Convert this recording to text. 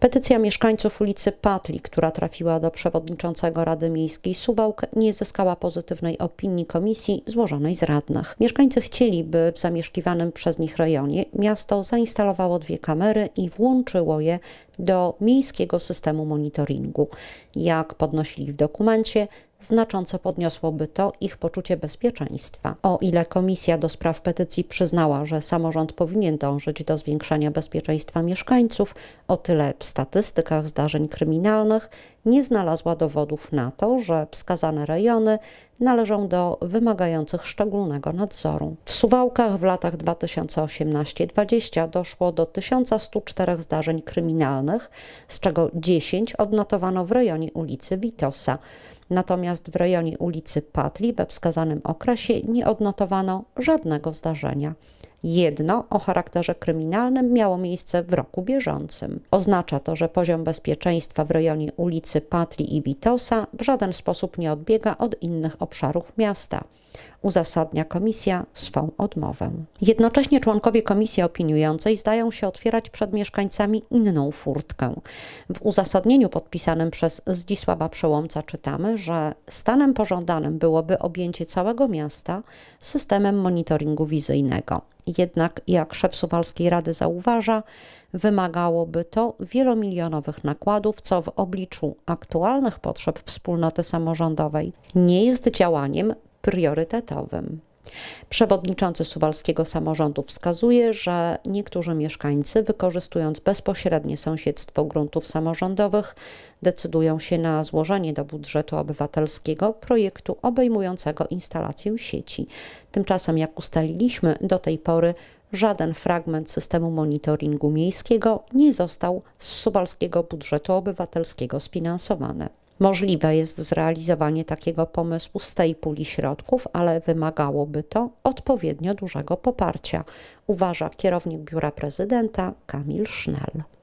Petycja mieszkańców ulicy Patli, która trafiła do przewodniczącego Rady Miejskiej Suwałk, nie zyskała pozytywnej opinii komisji złożonej z radnych. Mieszkańcy chcieli, by w zamieszkiwanym przez nich rejonie miasto zainstalowało dwie kamery i włączyło je do miejskiego systemu monitoringu. Jak podnosili w dokumencie, znacząco podniosłoby to ich poczucie bezpieczeństwa. O ile Komisja do Spraw Petycji przyznała, że samorząd powinien dążyć do zwiększania bezpieczeństwa mieszkańców, o tyle w statystykach zdarzeń kryminalnych nie znalazła dowodów na to, że wskazane rejony należą do wymagających szczególnego nadzoru. W Suwałkach w latach 2018 2020 doszło do 1104 zdarzeń kryminalnych, z czego 10 odnotowano w rejonie ulicy Witosa. Natomiast w rejonie ulicy Patli we wskazanym okresie nie odnotowano żadnego zdarzenia jedno o charakterze kryminalnym miało miejsce w roku bieżącym. Oznacza to, że poziom bezpieczeństwa w rejonie ulicy Patli i Witosa w żaden sposób nie odbiega od innych obszarów miasta uzasadnia komisja swą odmowę. Jednocześnie członkowie komisji opiniującej zdają się otwierać przed mieszkańcami inną furtkę. W uzasadnieniu podpisanym przez Zdzisława Przełomca czytamy, że stanem pożądanym byłoby objęcie całego miasta systemem monitoringu wizyjnego. Jednak, jak szef Suwalskiej Rady zauważa, wymagałoby to wielomilionowych nakładów, co w obliczu aktualnych potrzeb wspólnoty samorządowej nie jest działaniem priorytetowym. Przewodniczący Suwalskiego Samorządu wskazuje, że niektórzy mieszkańcy, wykorzystując bezpośrednie sąsiedztwo gruntów samorządowych, decydują się na złożenie do budżetu obywatelskiego projektu obejmującego instalację sieci. Tymczasem, jak ustaliliśmy, do tej pory żaden fragment systemu monitoringu miejskiego nie został z suwalskiego budżetu obywatelskiego sfinansowany. Możliwe jest zrealizowanie takiego pomysłu z tej puli środków, ale wymagałoby to odpowiednio dużego poparcia, uważa kierownik biura prezydenta Kamil Sznell.